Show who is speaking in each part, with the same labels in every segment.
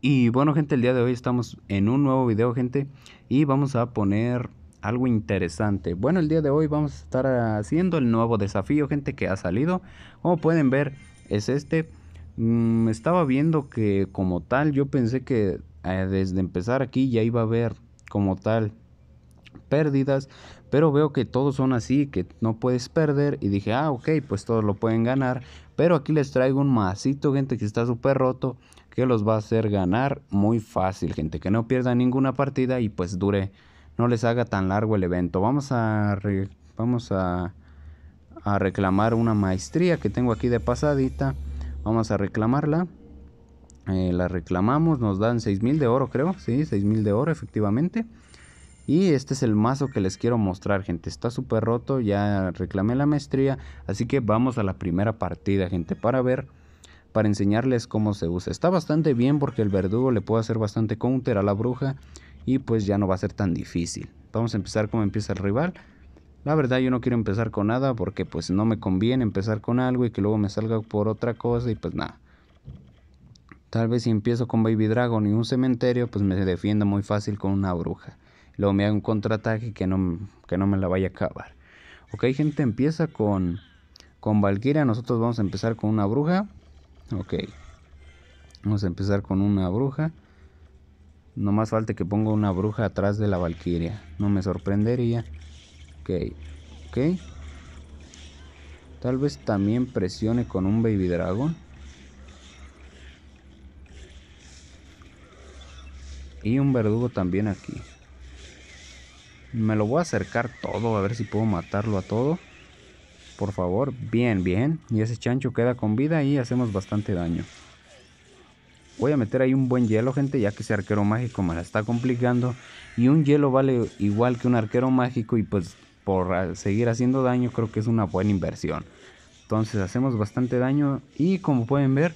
Speaker 1: Y bueno gente, el día de hoy estamos en un nuevo video gente y vamos a poner algo interesante. Bueno, el día de hoy vamos a estar haciendo el nuevo desafío gente que ha salido. Como pueden ver es este. Mm, estaba viendo que como tal yo pensé que eh, desde empezar aquí ya iba a ver como tal pérdidas, pero veo que todos son así, que no puedes perder y dije, ah, ok, pues todos lo pueden ganar, pero aquí les traigo un masito, gente, que está súper roto, que los va a hacer ganar muy fácil, gente, que no pierda ninguna partida y pues dure, no les haga tan largo el evento. Vamos a, vamos a, reclamar una maestría que tengo aquí de pasadita, vamos a reclamarla. Eh, la reclamamos, nos dan 6.000 de oro creo, sí, 6.000 de oro efectivamente. Y este es el mazo que les quiero mostrar, gente. Está súper roto, ya reclamé la maestría. Así que vamos a la primera partida, gente, para ver, para enseñarles cómo se usa. Está bastante bien porque el verdugo le puede hacer bastante counter a la bruja. Y pues ya no va a ser tan difícil. Vamos a empezar como empieza el rival. La verdad yo no quiero empezar con nada porque pues no me conviene empezar con algo y que luego me salga por otra cosa y pues nada. Tal vez si empiezo con Baby Dragon y un cementerio pues me defienda muy fácil con una bruja luego me haga un contraataque que no, no me la vaya a acabar. Ok, gente, empieza con, con Valkyria. Nosotros vamos a empezar con una bruja. Ok, vamos a empezar con una bruja. No más falta que ponga una bruja atrás de la Valkyria. No me sorprendería. Ok, ok. Tal vez también presione con un Baby Dragon. Y un verdugo también aquí. Me lo voy a acercar todo, a ver si puedo matarlo a todo. Por favor, bien, bien. Y ese chancho queda con vida y hacemos bastante daño. Voy a meter ahí un buen hielo, gente, ya que ese arquero mágico me la está complicando. Y un hielo vale igual que un arquero mágico y pues por seguir haciendo daño creo que es una buena inversión. Entonces hacemos bastante daño y como pueden ver,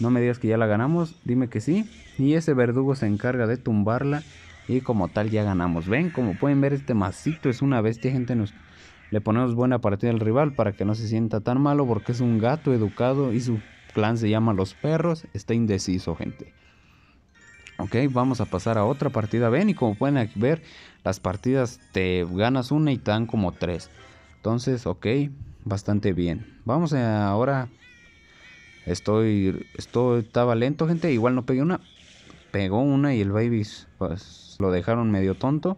Speaker 1: no me digas que ya la ganamos, dime que sí. Y ese verdugo se encarga de tumbarla y como tal ya ganamos. Ven, como pueden ver, este masito es una bestia, gente. Nos, le ponemos buena partida al rival para que no se sienta tan malo porque es un gato educado y su clan se llama Los Perros. Está indeciso, gente. Ok, vamos a pasar a otra partida. Ven y como pueden ver, las partidas te ganas una y te dan como tres. Entonces, ok, bastante bien. Vamos ahora. Estoy, estaba lento, gente. Igual no pegué una, pegó una y el baby pues lo dejaron medio tonto.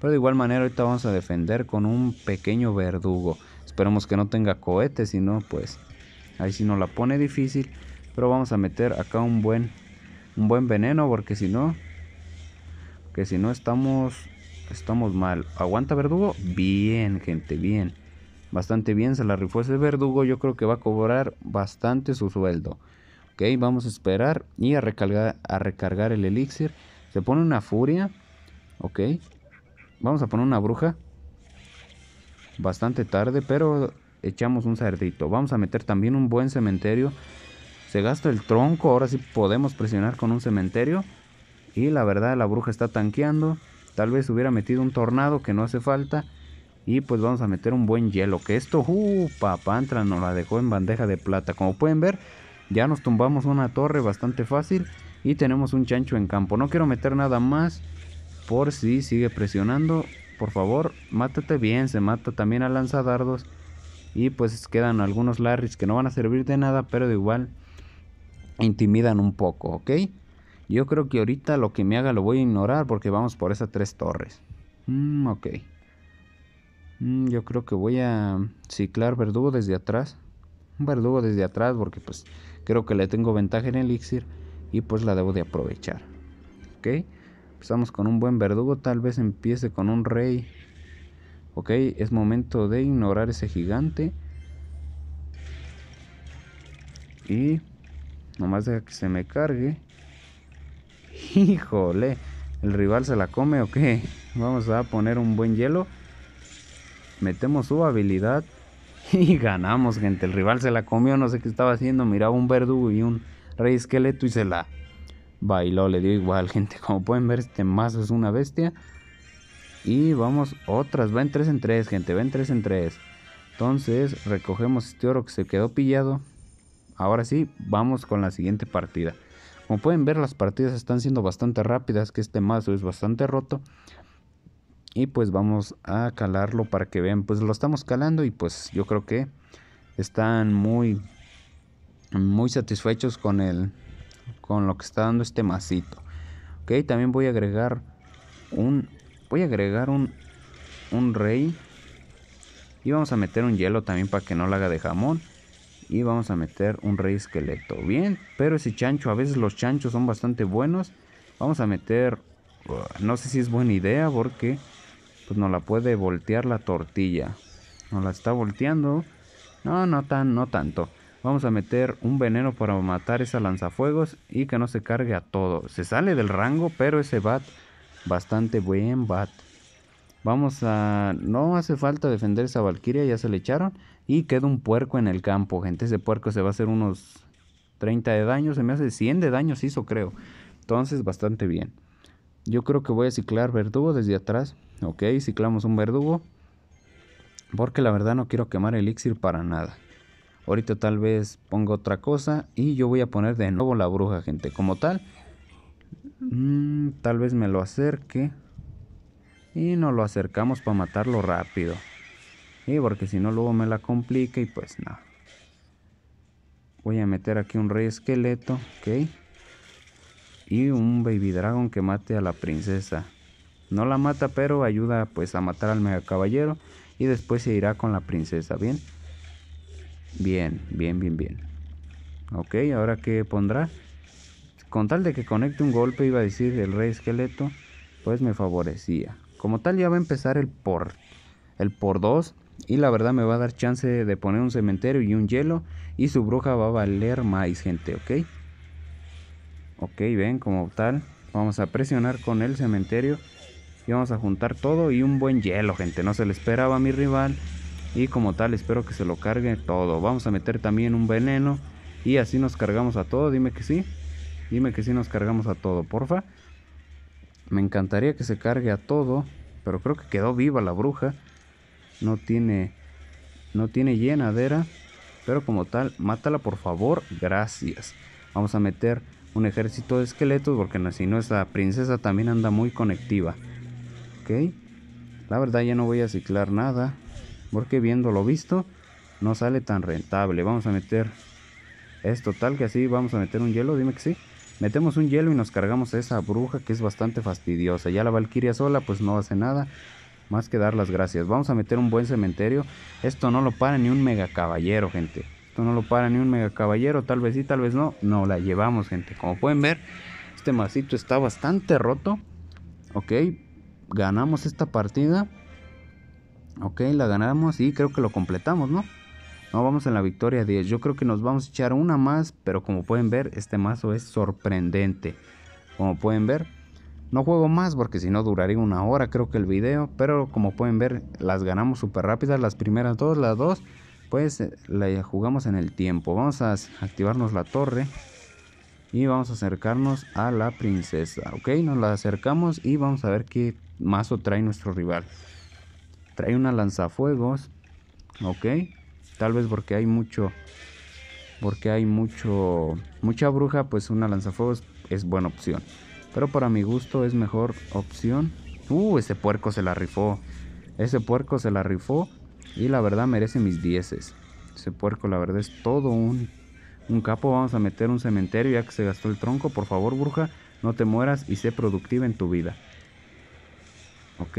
Speaker 1: Pero de igual manera ahorita vamos a defender con un pequeño verdugo. Esperemos que no tenga cohetes, si no pues ahí sí nos la pone difícil. Pero vamos a meter acá un buen un buen veneno porque si no que si no estamos estamos mal. Aguanta verdugo, bien, gente, bien. Bastante bien se la rifó ese verdugo, yo creo que va a cobrar bastante su sueldo. Ok, vamos a esperar y a recargar, a recargar el elixir. Se pone una furia. Ok. Vamos a poner una bruja. Bastante tarde, pero echamos un cerdito. Vamos a meter también un buen cementerio. Se gasta el tronco. Ahora sí podemos presionar con un cementerio. Y la verdad, la bruja está tanqueando. Tal vez hubiera metido un tornado que no hace falta. Y pues vamos a meter un buen hielo. Que esto, uh, papantra, nos la dejó en bandeja de plata. Como pueden ver, ya nos tumbamos una torre bastante fácil y tenemos un chancho en campo. No quiero meter nada más por si sigue presionando. Por favor, mátate bien. Se mata también a lanzadardos. Y pues quedan algunos larris que no van a servir de nada, pero de igual intimidan un poco, ¿ok? Yo creo que ahorita lo que me haga lo voy a ignorar porque vamos por esas tres torres. Mm, ok. Mm, yo creo que voy a ciclar verdugo desde atrás. Un verdugo desde atrás porque pues Creo que le tengo ventaja en elixir y pues la debo de aprovechar. ¿Ok? Empezamos con un buen verdugo, tal vez empiece con un rey. ¿Ok? Es momento de ignorar ese gigante. Y nomás deja que se me cargue. Híjole, el rival se la come o Vamos a poner un buen hielo. Metemos su habilidad Y ganamos, gente. El rival se la comió, no sé qué estaba haciendo. Miraba un verdugo y un rey esqueleto y se la bailó. Le dio igual, gente. Como pueden ver, este mazo es una bestia. Y vamos otras. Va en 3 en 3, gente. Va en 3 en 3. Entonces, recogemos este oro que se quedó pillado. Ahora sí, vamos con la siguiente partida. Como pueden ver, las partidas están siendo bastante rápidas, que este mazo es bastante roto y pues vamos a calarlo para que vean pues lo estamos calando y pues yo creo que están muy muy satisfechos con el con lo que está dando este masito ok también voy a agregar un voy a agregar un un rey y vamos a meter un hielo también para que no lo haga de jamón y vamos a meter un rey esqueleto bien pero ese chancho a veces los chanchos son bastante buenos vamos a meter no sé si es buena idea porque pues nos la puede voltear la tortilla. no la está volteando. No, no tan, no tanto. Vamos a meter un veneno para matar esa lanzafuegos y que no se cargue a todo. Se sale del rango, pero ese bat, bastante buen bat. Vamos a... No hace falta defender esa valquiria, ya se le echaron. Y queda un puerco en el campo, gente. Ese puerco se va a hacer unos 30 de daño. Se me hace 100 de daños hizo, creo. Entonces, bastante bien. Yo creo que voy a ciclar verdugo desde atrás. Ok, ciclamos un verdugo. Porque la verdad no quiero quemar elixir para nada. Ahorita tal vez pongo otra cosa. Y yo voy a poner de nuevo la bruja, gente. Como tal. Mm, tal vez me lo acerque. Y nos lo acercamos para matarlo rápido. Y porque si no luego me la complica y pues nada. Voy a meter aquí un rey esqueleto. Ok. Y un baby dragon que mate a la princesa. No la mata, pero ayuda pues a matar al mega caballero y después se irá con la princesa, ¿bien? Bien, bien, bien, bien. Ok, ahora qué pondrá? Con tal de que conecte un golpe, iba a decir el rey esqueleto, pues me favorecía. Como tal ya va a empezar el por el por 2 y la verdad me va a dar chance de poner un cementerio y un hielo y su bruja va a valer más, gente, ¿ok? Ok, ven, como tal, vamos a presionar con el cementerio vamos a juntar todo y un buen hielo, gente. No se le esperaba a mi rival. Y como tal, espero que se lo cargue todo. Vamos a meter también un veneno. Y así nos cargamos a todo. Dime que sí. Dime que sí nos cargamos a todo, porfa. Me encantaría que se cargue a todo. Pero creo que quedó viva la bruja. No tiene. No tiene llenadera. Pero como tal, mátala por favor. Gracias. Vamos a meter un ejército de esqueletos. Porque si no, esa princesa también anda muy conectiva ok la verdad ya no voy a ciclar nada porque viendo lo visto no sale tan rentable vamos a meter esto tal que así vamos a meter un hielo dime que sí metemos un hielo y nos cargamos a esa bruja que es bastante fastidiosa ya la valquiria sola pues no hace nada más que dar las gracias vamos a meter un buen cementerio esto no lo para ni un mega caballero gente esto no lo para ni un mega caballero tal vez sí tal vez no no la llevamos gente como pueden ver este masito está bastante roto ok ganamos esta partida. Ok, la ganamos y creo que lo completamos, ¿no? No vamos en la victoria 10. Yo creo que nos vamos a echar una más, pero como pueden ver, este mazo es sorprendente. Como pueden ver, no juego más porque si no duraría una hora creo que el video. Pero como pueden ver, las ganamos súper rápidas. Las primeras dos, las dos, pues eh, la jugamos en el tiempo. Vamos a activarnos la torre y vamos a acercarnos a la princesa. Ok, nos la acercamos y vamos a ver qué mazo trae nuestro rival. Trae una lanzafuegos, ok. Tal vez porque hay mucho, porque hay mucho, mucha bruja, pues una lanzafuegos es buena opción. Pero para mi gusto es mejor opción. Uh, ese puerco se la rifó. Ese puerco se la rifó y la verdad merece mis dieces. Ese puerco la verdad es todo un, un capo. Vamos a meter un cementerio ya que se gastó el tronco. Por favor, bruja, no te mueras y sé productiva en tu vida ok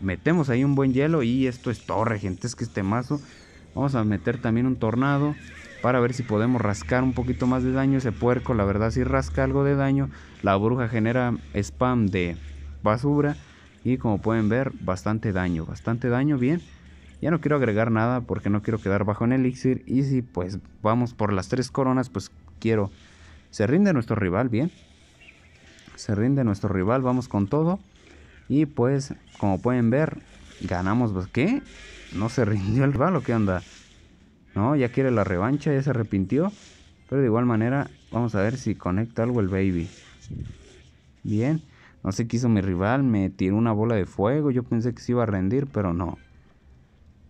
Speaker 1: metemos ahí un buen hielo y esto es torre gente es que este mazo vamos a meter también un tornado para ver si podemos rascar un poquito más de daño ese puerco la verdad si rasca algo de daño la bruja genera spam de basura y como pueden ver bastante daño bastante daño bien ya no quiero agregar nada porque no quiero quedar bajo en elixir y si pues vamos por las tres coronas pues quiero se rinde nuestro rival bien se rinde nuestro rival vamos con todo y pues, como pueden ver, ganamos. Pues, ¿Qué? ¿No se rindió el rival o qué onda? No, ya quiere la revancha, ya se arrepintió. Pero de igual manera, vamos a ver si conecta algo el baby. Bien, no sé qué hizo mi rival, me tiró una bola de fuego. Yo pensé que se iba a rendir, pero no.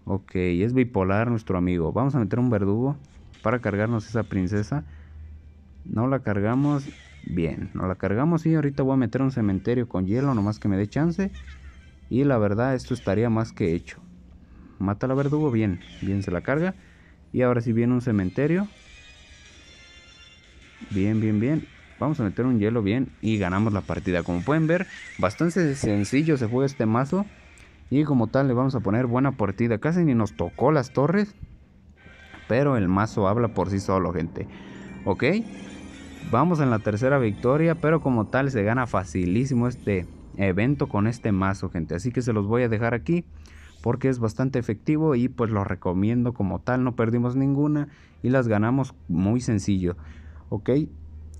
Speaker 1: Ok, es bipolar nuestro amigo. Vamos a meter un verdugo para cargarnos esa princesa. No la cargamos Bien, nos la cargamos y ahorita voy a meter un cementerio con hielo, nomás que me dé chance. Y la verdad, esto estaría más que hecho. Mata la verdugo, bien, bien se la carga. Y ahora sí viene un cementerio. Bien, bien, bien. Vamos a meter un hielo bien y ganamos la partida. Como pueden ver, bastante sencillo se juega este mazo. Y como tal le vamos a poner buena partida. Casi ni nos tocó las torres. Pero el mazo habla por sí solo, gente. ¿Ok? Vamos en la tercera victoria, pero como tal se gana facilísimo este evento con este mazo, gente. Así que se los voy a dejar aquí porque es bastante efectivo y pues lo recomiendo como tal. No perdimos ninguna y las ganamos muy sencillo. Ok,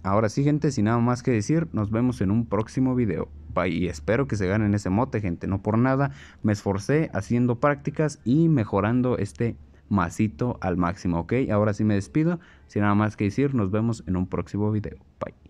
Speaker 1: ahora sí, gente, sin nada más que decir, nos vemos en un próximo video. Y espero que se ganen ese mote, gente. No por nada, me esforcé haciendo prácticas y mejorando este masito al máximo, ¿ok? Ahora sí me despido, sin nada más que decir, nos vemos en un próximo video. Bye.